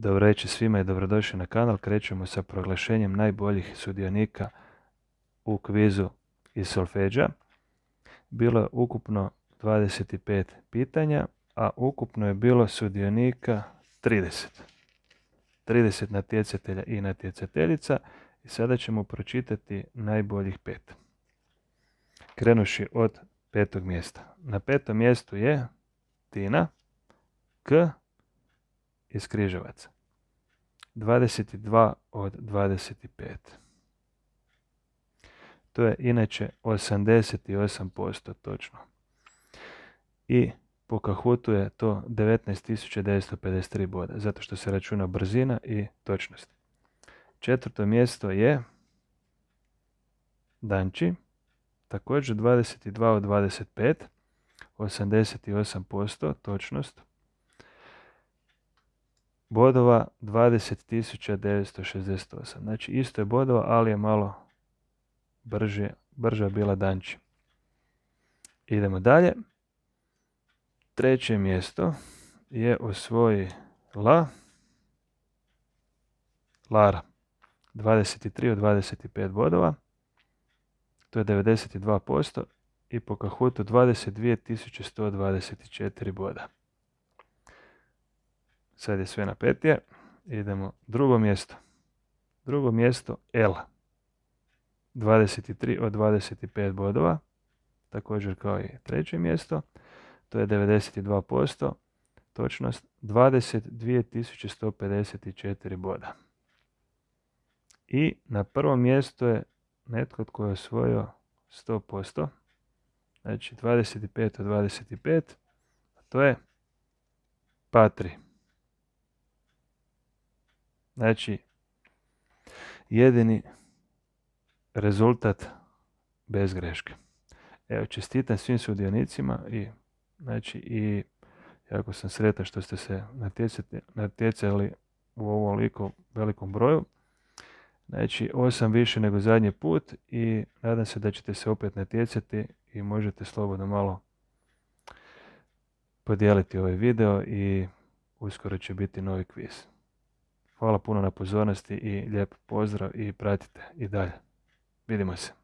Dobro reći svima i dobrodošli na kanal. Krećemo sa proglašenjem najboljih sudionika u kvizu iz solfeđa. Bilo je ukupno 25 pitanja, a ukupno je bilo sudionika 30. 30 natjecatelja i natjecateljica i sada ćemo pročitati najboljih pet. Krenuši od petog mjesta. Na petom mjestu je Tina K iz Križevaca. 22 od 25. To je inače 88% točno. I po Kahutu je to 19.953 boda, zato što se računa brzina i točnost. Četvrto mjesto je Danči, također 22 od 25, 88% točnost bodova 20.968. Znači isto je bodova, ali je malo brže, brža bila Danči. Idemo dalje. Treće mjesto je osvojila Lara. 23 od 25 bodova. To je 92% i po Kahutu 22.124 boda sad je sve napetije. Idemo drugo mjesto. Drugo mjesto L. 23 od 25 bodova, također kao i treće mjesto. To je 92%, točnost 22.154 boda. I na prvom mjestu je netko tko je osvojio 100%, znači 25 od 25, to je Patri. Znači, jedini rezultat bez greške. Evo, čestitam svim sudionicima i, znači, i jako sam sretan što ste se natjecali u ovom velikom broju. Znači, osam više nego zadnji put i nadam se da ćete se opet natjecati i možete slobodno malo podijeliti ovaj video i uskoro će biti novi kviz. Hvala puno na pozornosti i lijep pozdrav i pratite i dalje. Vidimo se.